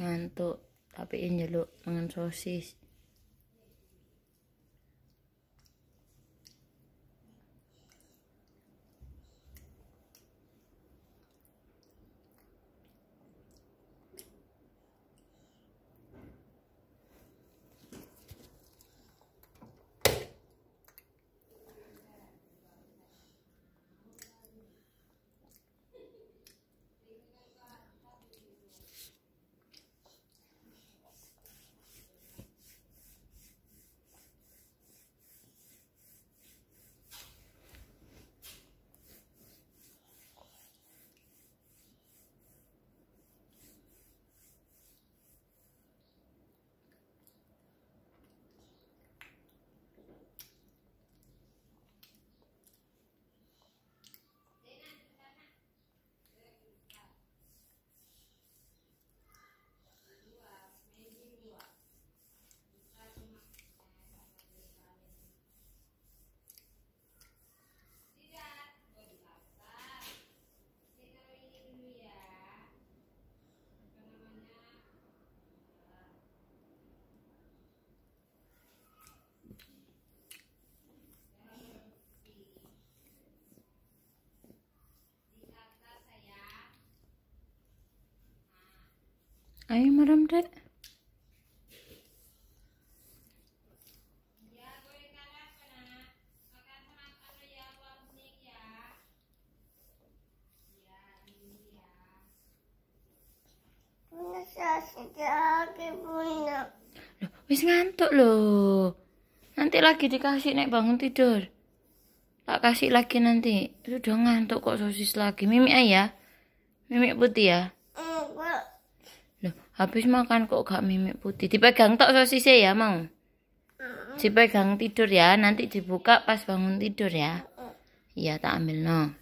ngantuk tapi ini njeluk mangan sosis Ayo merem dek wis ngantuk loh. Nanti lagi dikasih nek bangun tidur. Tak kasih lagi nanti. Sudah ngantuk kok sosis lagi. Mimi ayah. Mimi putih ya. Loh, habis makan kok gak mimik putih. Dipegang tok sosisnya ya, mau. Dipegang tidur ya, nanti dibuka pas bangun tidur ya. Iya, tak ambil no.